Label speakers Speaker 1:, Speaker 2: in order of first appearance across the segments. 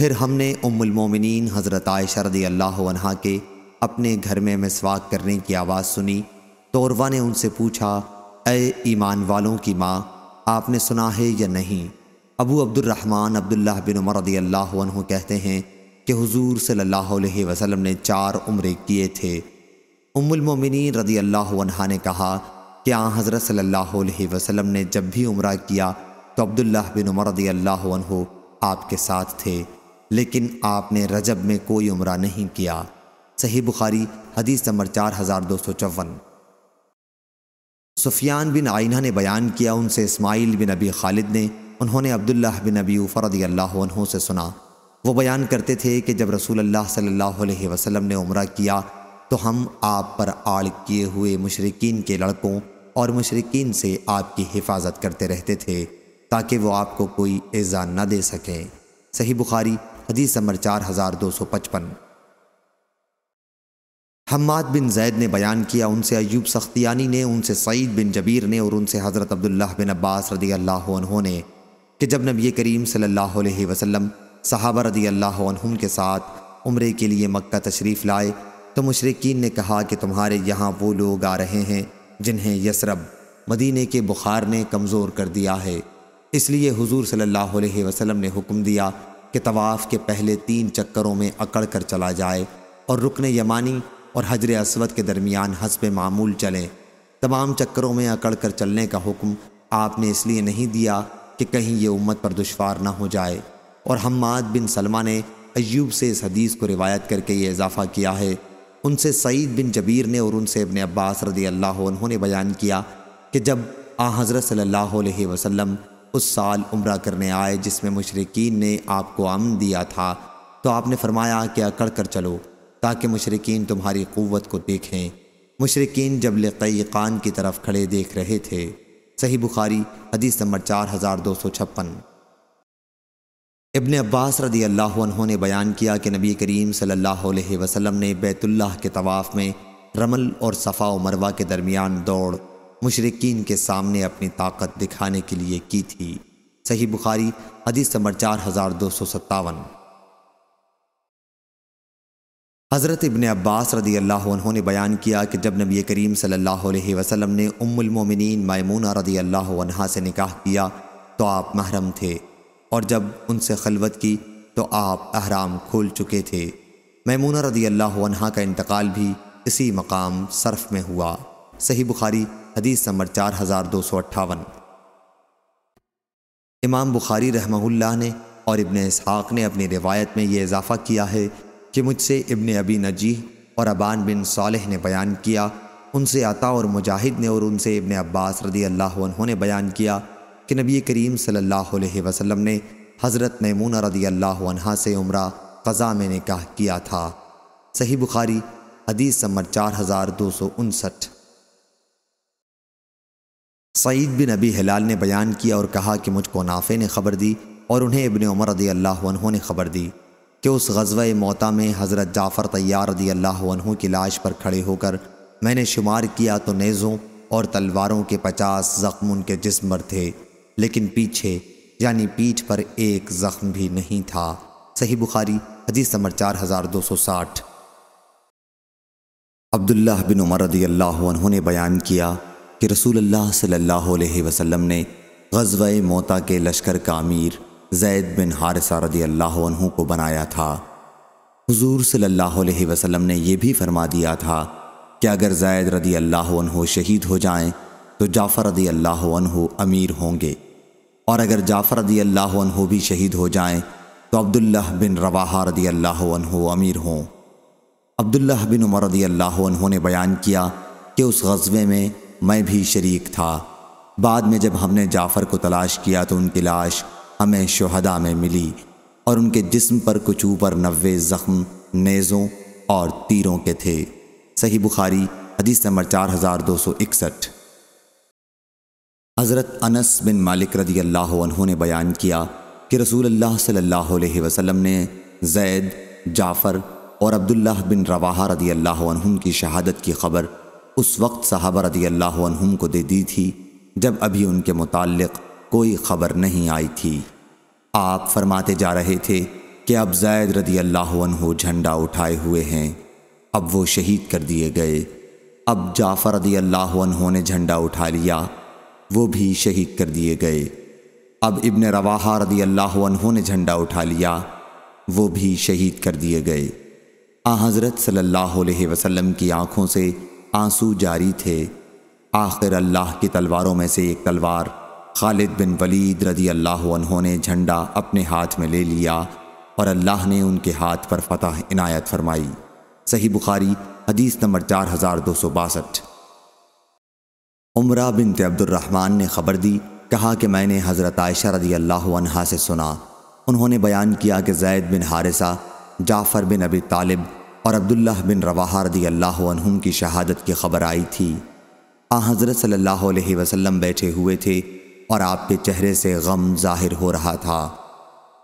Speaker 1: फिर हमने उम्मुलमोमिन हज़रत आयशा रदी अल्लाह के अपने घर में मिसवाक करने की आवाज़ सुनी तोरवा ने उनसे पूछा अय ईमान वालों की माँ आपने सुना है या नहीं अबू अब्दुलरहमान अब्दुल्ला बिन उमर रदी अल्लाह कहते हैं कि हुजूर सल्लल्लाहु अलैहि वसल्लम ने चार उम्रे किए थे उम्मुलमोमिन रदी अल्लाह ने कहा कि आ हज़रत सल्लल्लाहु अलैहि वसल्लम ने जब भी उम्र किया तो अब्दुल्ला बिन उमर रदी अल्लाह आपके साथ थे लेकिन आपने रजब में कोई उम्र नहीं किया सही बुखारी हदीस नंबर चार हज़ार दो सौ चौवन सुफियान बिन आइना ने बयान किया उनसे इस्माइल बिन अबी खालिद ने उन्होंने अब्दुल्लाह बिन अबी फ़रदी अल्लाह से सुना वो बयान करते थे कि जब रसूल अल्लाह सल्लल्लाहु अलैहि वसल्लम ने उम्र किया तो हम आप पर आड़ किए हुए मशरकिन के लड़कों और मशरकिन से आपकी हिफाजत करते रहते थे ताकि वो आपको कोई ऐज़ा न दे सकें सही बुखारी हदीस नंबर चार हज़ार दो सौ पचपन हम्माद बिन जैद ने बयान किया उनसे अयूब सख्तियानी ने उनसे सईद बिन जबीर ने और उनसे हज़रत अब्दुल्ला बिन अब्बास रदी अल्लाह ने कि जब नबी करीम सल्लल्लाहु अलैहि वसल्लम सहाबा रदी अल्लाह के साथ उम्र के लिए मक्का तशरीफ़ लाए तो मुशरकिन ने कहा कि तुम्हारे यहाँ वो लोग आ रहे हैं जिन्हें यसरब मदीने के बुखार ने कमज़ोर कर दिया है इसलिए हुजूर सल्लल्लाहु अलैहि वसल्लम ने हुक्म दिया कि तवाफ़ के पहले तीन चक्करों में अकड़ कर चला जाए और रुकन यमानी और हजर असवद के दरमियान हसब मामूल चलें तमाम चक्करों में अकड़ कर चलने का हुक्म आपने इसलिए नहीं दिया कि कहीं ये उम्मत पर दुशवार ना हो जाए और हमाद बिन सलमा ने अयूब से इस हदीस को रिवायत करके ये इजाफ़ा किया है उनसे सईद बिन जबीर ने और उनसे अपने अब्बास रदी अल्लाह उन्होंने बयान किया कि जब आ हज़रत सल्ला अलैहि उस साल उम्र करने आए जिसमें मशरकिन ने आपको अमन दिया था तो आपने फरमाया कि अकड़ कर चलो ताकि मशरकिन तुम्हारी क़वत को देखें मशरकिन जब लकई कान की तरफ खड़े देख रहे थे सही बुखारी हदीस नंबर चार हज़ार दो सौ छप्पन इबन अब्बास रदी अल्लाह ने बयान किया कि नबी करीम सल्ला वसलम ने बैतुल्लाह के तवाफ़ में रमल और सफ़ा मरवा के दरमियान दौड़ मुशरकिन के सामने अपनी ताकत दिखाने के लिए की थी सही बुखारी हदीस नंबर चार हज़ार दो सौ सत्तावन हज़रत इबन अब्बास रदी अल्लाह ने बयान किया कि जब नबी करीम सल्लल्लाहु अलैहि वसल्लम ने उम्मुलमोमिन मायमूना रदी अल्लाह अनहा से निकाह किया तो आप महरम थे और जब उनसे खलवत की तो आप अहराम खोल चुके थे मैमूना रदी अल्लाह अनहा का इंतकाल भी इसी मकाम सरफ़ में हुआ सही बुखारी हदीस नंबर चार हज़ार दो सौ अट्ठावन इमाम बुखारी रहमहुल्लाह ने और इबन इसहाक ने अपनी रिवायत में ये इजाफ़ा किया है कि मुझसे इबन अबी नजीह और अबान बिन सालह ने बयान किया उनसे आता और मुजाहिद ने और उनसे इबन अब्बास रदी अल्लाह ने बयान किया कि नबी करीम सल्लल्लाहु अलैहि वसल्लम ने हज़रत मैमूना रदी अल्लाह से उम्र क़ज़ा में निकाह किया था सही बुखारी हदीस नंबर चार हज़ार दो सौ उनसठ सईद बिन अबी हिलाल ने बयान किया और कहा कि मुझको नाफे ने खबर दी और उन्हें इबन उमर रदी अल्लाह ने खबर दी कि उस गजब मोता में हज़रत जाफ़र तैयार रदी अल्लाह की लाश पर खड़े होकर मैंने शुमार किया तो नेज़ों और तलवारों के पचास ज़ख्म उनके जिसम पर थे लेकिन पीछे यानी पीठ पर एक ज़ख्म भी नहीं था सही बुखारी हदीस नंबर चार हज़ार दो सौ साठ अब्दुल्ला बिन उमर रदी अल्लाह ने बयान किया कि रसूल अल्लाह सल्लल्लाहु अलैहि वसल्लम ने गजव मोता के लश्कर का अमीर जैद बिन हारसा रदी अल्लाह को बनाया था हज़ूर सल्लल्लाहु अलैहि वसल्लम ने यह भी फरमा दिया था कि अगर जैद रदी अल्लाह शहीद हो जाएं तो जाफ़र रदी अल्लाह अमीर होंगे और अगर जाफ़र रदी अल्लाह भी शहीद हो जाएँ तो अब्दुल्ला बिन रवाहा रदी अल्लाह अमीर हों अब्दुल्ला बिन उमर रदी अल्लाह ने बयान किया कि उस गजबे में मैं भी शरीक था बाद में जब हमने जाफ़र को तलाश किया तो उनकी लाश हमें शहदा में मिली और उनके जिस्म पर कुछ ऊपर नवे ज़ख्म नेज़ों और तीरों के थे सही बुखारी हदीस नंबर चार हज़ार दो सौ इकसठ हज़रत अनस बिन मालिक रदी अल्लाह ने बयान किया कि रसूल अल्लाह सल्लल्लाहु अलैहि वसल्लम ने जैद जाफ़र और अब्दुल्लाह बिन रवाहा रदी अल्लाह की शहादत की खबर उस वक्त साहबा रदी अल्लाह को दे दी थी जब अभी उनके मुतालिक कोई ख़बर नहीं आई थी आप फरमाते जा रहे थे कि अब जैद रदी अल्लाह झंडा उठाए हुए हैं अब वो शहीद कर दिए गए अब जाफ़र रदी अल्लाह ने झंडा उठा लिया वो भी शहीद कर दिए गए अब इब्ने रवाहा रदी अल्लाह ने झंडा उठा लिया वो भी शहीद कर दिए गए आ हज़रत सल्लल्लाहु अलैहि वसल्लम की आँखों से आंसू जारी थे आखिर अल्लाह की तलवारों में से एक तलवार खालिद बिन वलीद रदी अल्लाह ने झंडा अपने हाथ में ले लिया और अल्लाह ने उनके हाथ पर फतह इनायत फरमाई सही बुखारी हदीस नंबर चार हज़ार दो सौ बासठ उम्रा बिन अब्दुलरहमान ने ख़बर दी कहा कि मैंने हज़रत आयशा रदी अल्लाह से सुना उन्होंने बयान किया कि जैद बिन हारिसा जाफ़र बिन अबी तालिब और अब्दुल्ला बिन रवाहा रदी अल्लाह की शहादत की खबर आई थी आ हज़रत सल्लल्लाहु अलैहि वसल्लम बैठे हुए थे और आपके चेहरे से गम जाहिर हो रहा था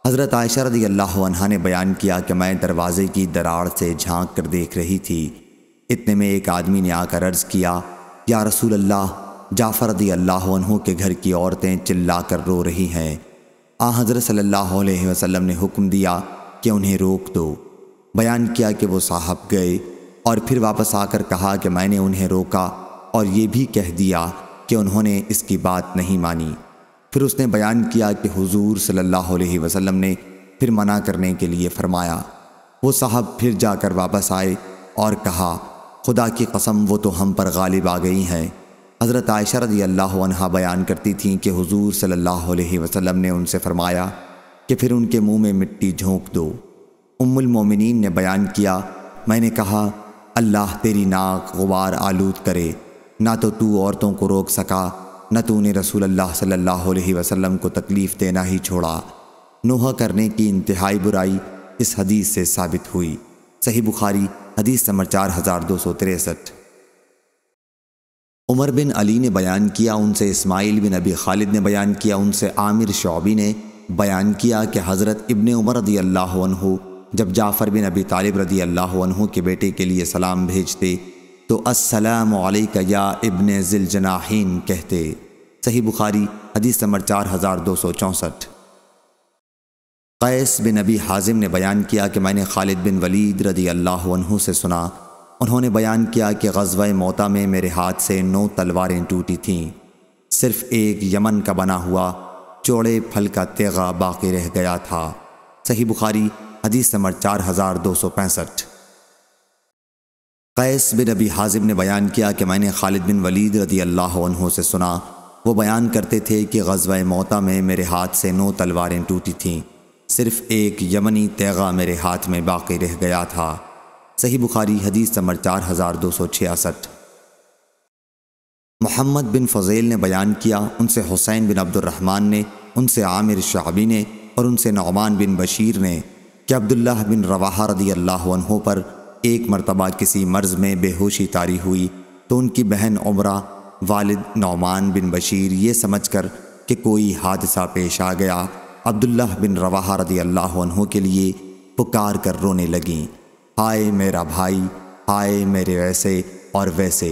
Speaker 1: हज़रत आयशा रदी अल्लाह ने बयान किया कि मैं दरवाज़े की दरार से झांक कर देख रही थी इतने में एक आदमी ने आकर अर्ज़ किया या रसूल अल्लाह जाफ़र रदी अल्लाह के घर की औरतें चिल्ला कर रो रही हैं आ हज़रत सल्लल्लाहु अलैहि वसल्लम ने हुक्म दिया कि उन्हें रोक दो बयान किया कि वो साहब गए और फिर वापस आकर कहा कि मैंने उन्हें रोका और ये भी कह दिया कि उन्होंने इसकी बात नहीं मानी फिर उसने बयान किया कि हुजूर सल्लल्लाहु अलैहि वसल्लम ने फिर मना करने के लिए फरमाया वो साहब फिर जाकर वापस आए और कहा खुदा की कसम वो तो हम पर गालिब आ गई हैं हज़रत आयशा रदी अल्लाह बयान करती थी कि हुजूर सल्लल्लाहु अलैहि वसल्लम ने उनसे फरमाया कि फिर उनके मुंह में मिट्टी झोंक दो मोमिनीन ने बयान किया मैंने कहा अल्लाह तेरी नाक गुबार आलूद करे ना तो तू औरतों को रोक सका न तूने रसूल अल्लाह सल्लल्लाहु अलैहि वसल्लम को तकलीफ़ देना ही छोड़ा नोह करने की इंतहाई बुराई इस हदीस से साबित हुई सही बुखारी हदीस नंबर चार हज़ार दो सौ तिरसठ उमर बिन अली ने बयान किया उनसे इस्माइल बिन अबी खालिद ने बयान किया उनसे आमिर शौबी ने बयान किया कि हज़रत इब्ने उमर रदी अल्लाह जब जाफ़र बिन अबी तालिब रदी अल्लाह के बेटे के लिए सलाम भेजते तो असलम वालेक या जिल जनाहीन कहते सही बुखारी हदीस नंबर चार हज़ार दो सौ चौंसठ कैस बिन नबी हाजिम ने बयान किया कि मैंने खालिद बिन वलीद रदी अल्लाह से सुना उन्होंने बयान किया कि गजब मोता में मेरे हाथ से नौ तलवारें टूटी थीं सिर्फ एक यमन का बना हुआ चौड़े फल का तेगा बाकी रह गया था सही बुखारी हदीस नंबर चार हज़ार दो सौ पैंसठ कैस बिन अबी हाजिब ने बयान किया कि मैंने खालिद बिन वलीद रदी अल्लाह से सुना वो बयान करते थे कि गजवा मोता में मेरे हाथ से नौ तलवारें टूटी थीं सिर्फ एक यमनी तैगा मेरे हाथ में बाकी रह गया था सही बुखारी हदीस नंबर चार हज़ार दो सौ छियासठ मोहम्मद बिन फजैल ने बयान किया उनसे हुसैन बिन अब्दुलरहमान ने उनसे आमिर शाबी ने और उनसे नौमान बिन बशीर ने कि अब्दुल्लाह बिन रवाहा रदी अल्लाह पर एक मरतबा किसी मर्ज़ में बेहोशी तारी हुई तो उनकी बहन उम्रा वालिद नौमान बिन बशीर ये समझ कर कि कोई हादसा पेश आ गया अब्दुल्लाह बिन रवाहा रदी अल्लाह के लिए पुकार कर रोने लगें हाय मेरा भाई हाय मेरे वैसे और वैसे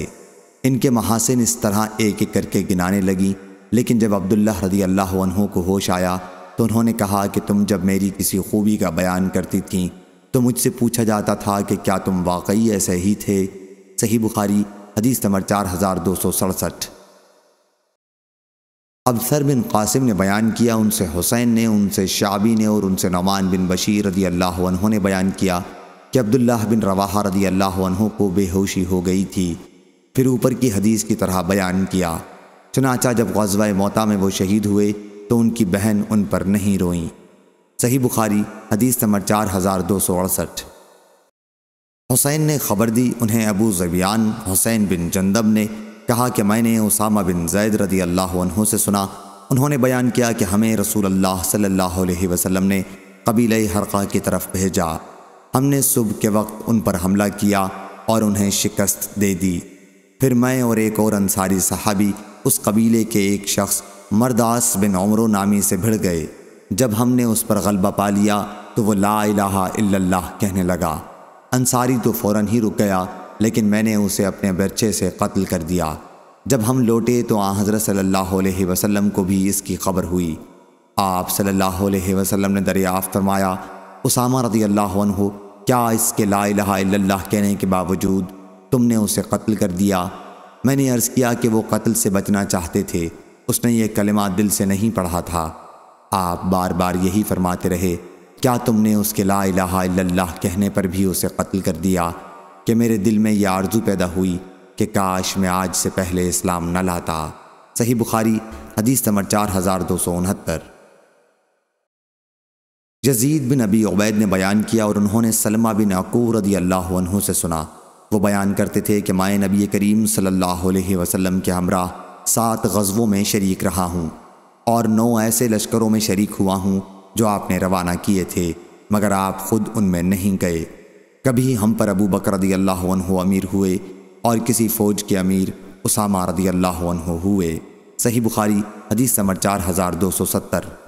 Speaker 1: इनके महासिन इस तरह एक एक करके गिनाने लगी लेकिन जब अब्दुल्ला रदी अल्लाह को होश आया तो उन्होंने कहा कि तुम जब मेरी किसी खूबी का बयान करती थीं तो मुझसे पूछा जाता था कि क्या तुम वाकई ऐसे ही थे सही बुखारी हदीस नंबर चार हज़ार दो सौ सड़सठ अब सर बिन कासिम ने बयान किया उनसे हुसैन ने उनसे शाबी ने और उनसे नमान बिन बशीर रदी अल्लाह ने बयान किया कि अब्दुल्लाह बिन रवाहा रदी अल्लाह को बेहोशी हो गई थी फिर ऊपर की हदीस की तरह बयान किया चनाचा जब गजवा मोता में वो शहीद हुए तो उनकी बहन उन पर नहीं रोई सही बुखारी हदीस नंबर चार हज़ार दो सौ अड़सठ हुसैन ने खबर दी उन्हें अबू जबियान हुसैन बिन जंदब ने कहा कि मैंने उसामा बिन जैद रदी अल्लाह से सुना उन्होंने बयान किया कि हमें रसूल अल्लाह सल्लल्लाहु अलैहि वसल्लम ने कबीले हरका की तरफ भेजा हमने सुबह के वक्त उन पर हमला किया और उन्हें शिकस्त दे दी फिर मैं और एक और अंसारी साहबी उस कबीले के एक शख्स मरदास बिन उमरों नामी से भिड़ गए जब हमने उस पर गलबा पा लिया तो वो ला इलाहा इल्लल्लाह कहने लगा अंसारी तो फ़ौर ही रुक गया लेकिन मैंने उसे अपने बर्चे से कत्ल कर दिया जब हम लौटे तो आ हज़रत सल्लल्लाहु अलैहि वसल्लम को भी इसकी खबर हुई आप सल्लल्लाहु अलैहि वसल्लम ने दरियाफ़ फरमाया उसामा रदी अल्लाह क्या इसके ला इलाहा इल्लल्लाह कहने के बावजूद तुमने उसे कत्ल कर दिया मैंने अर्ज़ किया कि वो कत्ल से बचना चाहते थे उसने ये कलमा दिल से नहीं पढ़ा था आप बार बार यही फरमाते रहे क्या तुमने उसके ला इलाहा कहने पर भी उसे कत्ल कर दिया कि मेरे दिल में यह आरजू पैदा हुई कि काश मैं आज से पहले इस्लाम न लाता सही बुखारी हदीस नंबर चार हज़ार दो सौ उनहत्तर यजीद बिन नबी उबैद ने बयान किया और उन्होंने सलमा बिन अकूर अल्लाह से सुना वो बयान करते थे कि माए नबी करीम सल्लल्लाहु अलैहि वसल्लम के हमरा सात गजबों में शरीक रहा हूँ और नौ ऐसे लश्करों में शरीक हुआ हूँ जो आपने रवाना किए थे मगर आप खुद उनमें नहीं गए कभी हम पर अबू बकर रदी अल्लाह अमीर हुए और किसी फ़ौज के अमीर उसामा रदी अल्लाह हुए सही बुखारी हदीस समर चार हज़ार दो सौ सत्तर